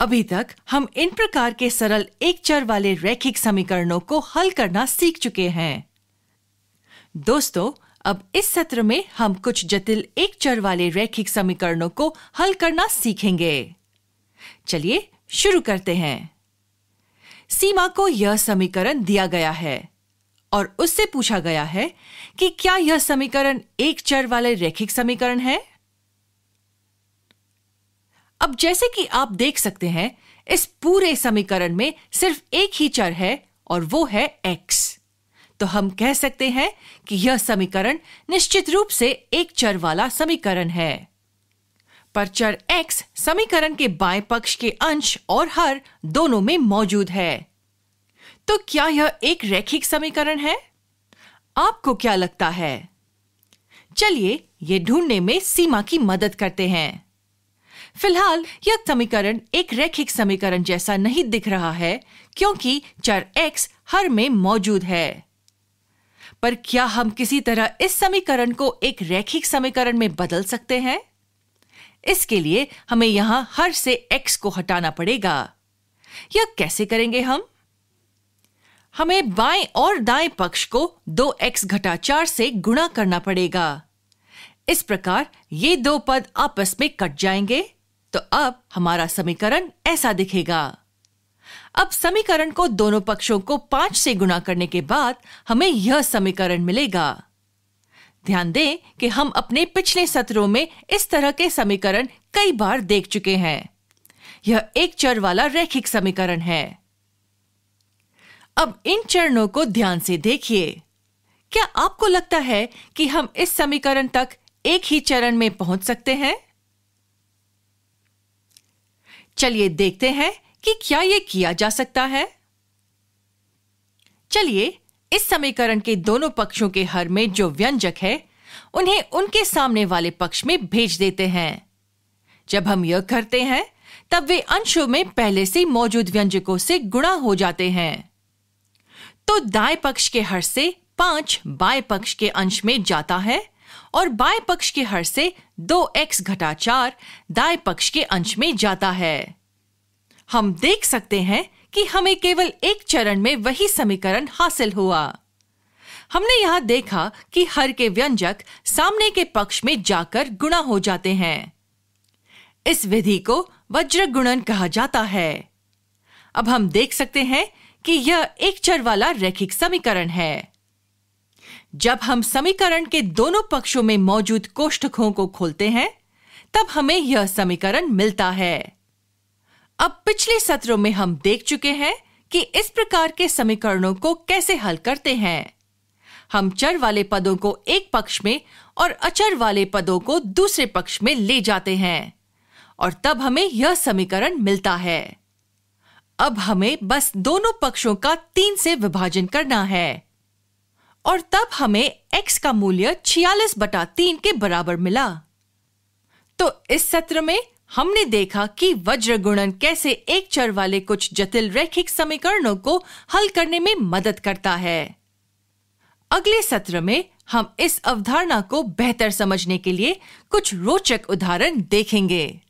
अभी तक हम इन प्रकार के सरल एक चर वाले रैखिक समीकरणों को हल करना सीख चुके हैं दोस्तों अब इस सत्र में हम कुछ जटिल एक चर वाले रैखिक समीकरणों को हल करना सीखेंगे चलिए शुरू करते हैं सीमा को यह समीकरण दिया गया है और उससे पूछा गया है कि क्या यह समीकरण एक चर वाले रैखिक समीकरण है अब जैसे कि आप देख सकते हैं इस पूरे समीकरण में सिर्फ एक ही चर है और वो है x। तो हम कह सकते हैं कि यह समीकरण निश्चित रूप से एक चर वाला समीकरण है पर चर x समीकरण के बाएं पक्ष के अंश और हर दोनों में मौजूद है तो क्या यह एक रैखिक समीकरण है आपको क्या लगता है चलिए ये ढूंढने में सीमा की मदद करते हैं फिलहाल यह समीकरण एक रैखिक समीकरण जैसा नहीं दिख रहा है क्योंकि चर x हर में मौजूद है पर क्या हम किसी तरह इस समीकरण को एक रैखिक समीकरण में बदल सकते हैं इसके लिए हमें यहां हर से x को हटाना पड़ेगा यह कैसे करेंगे हम हमें बाएं और दाएं पक्ष को 2x घटा चार से गुणा करना पड़ेगा इस प्रकार ये दो पद आपस में कट जाएंगे तो अब हमारा समीकरण ऐसा दिखेगा अब समीकरण को दोनों पक्षों को पांच से गुणा करने के बाद हमें यह समीकरण मिलेगा ध्यान दें कि हम अपने पिछले सत्रों में इस तरह के समीकरण कई बार देख चुके हैं यह एक चर वाला रैखिक समीकरण है अब इन चरणों को ध्यान से देखिए क्या आपको लगता है कि हम इस समीकरण तक एक ही चरण में पहुंच सकते हैं चलिए देखते हैं कि क्या यह किया जा सकता है चलिए इस समीकरण के दोनों पक्षों के हर में जो व्यंजक है उन्हें उनके सामने वाले पक्ष में भेज देते हैं जब हम यह करते हैं तब वे अंशों में पहले से मौजूद व्यंजकों से गुणा हो जाते हैं तो दाएं पक्ष के हर से पांच बाएं पक्ष के अंश में जाता है और बाएं पक्ष के हर से दो एक्स घटा चार दाएं पक्ष के अंश में जाता है हम देख सकते हैं कि हमें केवल एक चरण में वही समीकरण हासिल हुआ हमने यहां देखा कि हर के व्यंजक सामने के पक्ष में जाकर गुणा हो जाते हैं इस विधि को वज्र गुणन कहा जाता है अब हम देख सकते हैं कि यह एक चर वाला रैखिक समीकरण है जब हम समीकरण के दोनों पक्षों में मौजूद कोष्ठकों को खोलते हैं तब हमें यह समीकरण मिलता है अब पिछले सत्रों में हम देख चुके हैं कि इस प्रकार के समीकरणों को कैसे हल करते हैं हम चर वाले पदों को एक पक्ष में और अचर वाले पदों को दूसरे पक्ष में ले जाते हैं और तब हमें यह समीकरण मिलता है अब हमें बस दोनों पक्षों का तीन से विभाजन करना है और तब हमें x का मूल्य छियालीस बटा तीन के बराबर मिला तो इस सत्र में हमने देखा कि वज्र गुणन कैसे एक चर वाले कुछ जटिल रैखिक समीकरणों को हल करने में मदद करता है अगले सत्र में हम इस अवधारणा को बेहतर समझने के लिए कुछ रोचक उदाहरण देखेंगे